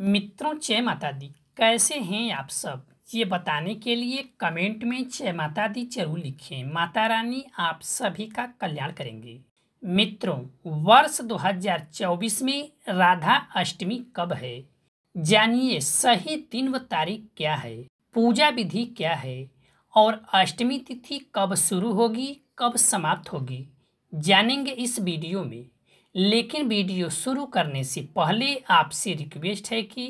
मित्रों जय माता दी कैसे हैं आप सब ये बताने के लिए कमेंट में जय माता दी जरूर लिखें माता रानी आप सभी का कल्याण करेंगे मित्रों वर्ष 2024 में राधा अष्टमी कब है जानिए सही दिन व तारीख क्या है पूजा विधि क्या है और अष्टमी तिथि कब शुरू होगी कब समाप्त होगी जानेंगे इस वीडियो में लेकिन वीडियो शुरू करने से पहले आपसे रिक्वेस्ट है कि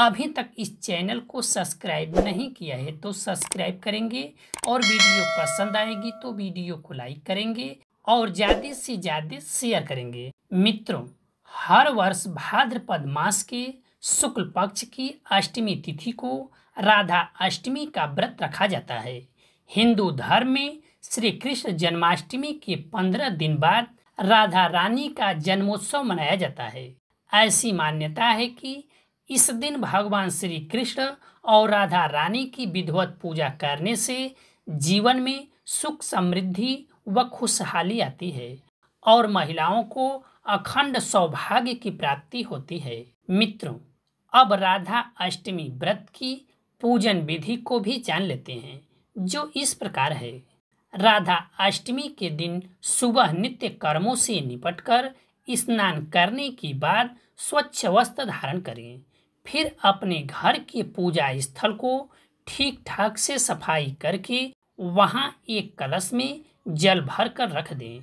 अभी तक इस चैनल को सब्सक्राइब नहीं किया है तो सब्सक्राइब करेंगे और वीडियो पसंद आएगी तो वीडियो को लाइक करेंगे और ज़्यादा से ज़्यादा शेयर करेंगे मित्रों हर वर्ष भाद्रपद मास के शुक्ल पक्ष की अष्टमी तिथि को राधा अष्टमी का व्रत रखा जाता है हिंदू धर्म में श्री कृष्ण जन्माष्टमी के पंद्रह दिन बाद राधा रानी का जन्मोत्सव मनाया जाता है ऐसी मान्यता है कि इस दिन भगवान श्री कृष्ण और राधा रानी की विधवत पूजा करने से जीवन में सुख समृद्धि व खुशहाली आती है और महिलाओं को अखंड सौभाग्य की प्राप्ति होती है मित्रों अब राधा अष्टमी व्रत की पूजन विधि को भी जान लेते हैं जो इस प्रकार है राधा अष्टमी के दिन सुबह नित्य कर्मों से निपटकर स्नान करने के बाद स्वच्छ वस्त्र धारण करें फिर अपने घर के पूजा स्थल को ठीक ठाक से सफाई करके वहाँ एक कलश में जल भर कर रख दें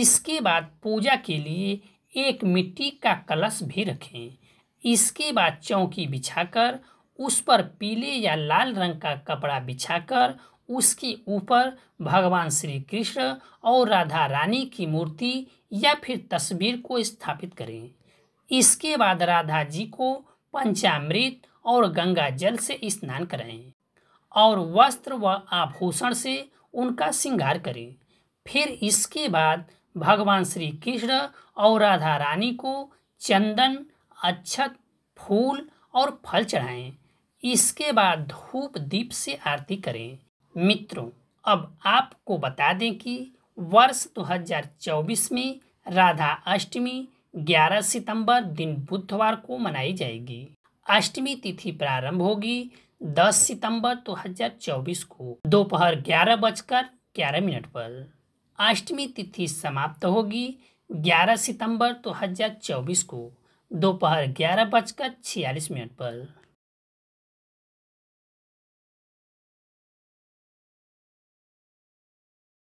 इसके बाद पूजा के लिए एक मिट्टी का कलश भी रखें इसके बाद चौकी बिछाकर उस पर पीले या लाल रंग का कपड़ा बिछाकर उसके ऊपर भगवान श्री कृष्ण और राधा रानी की मूर्ति या फिर तस्वीर को स्थापित करें इसके बाद राधा जी को पंचामृत और गंगा जल से स्नान कराएं और वस्त्र व आभूषण से उनका श्रृंगार करें फिर इसके बाद भगवान श्री कृष्ण और राधा रानी को चंदन अच्छत फूल और फल चढ़ाएं इसके बाद धूप दीप से आरती करें मित्रों अब आपको बता दें कि वर्ष 2024 में राधा अष्टमी 11 सितंबर दिन बुधवार को मनाई जाएगी अष्टमी तिथि प्रारंभ होगी 10 सितंबर 2024 को दोपहर ग्यारह बजकर ग्यारह मिनट पर अष्टमी तिथि समाप्त होगी 11 सितंबर 2024 को दोपहर ग्यारह बजकर छियालीस मिनट पर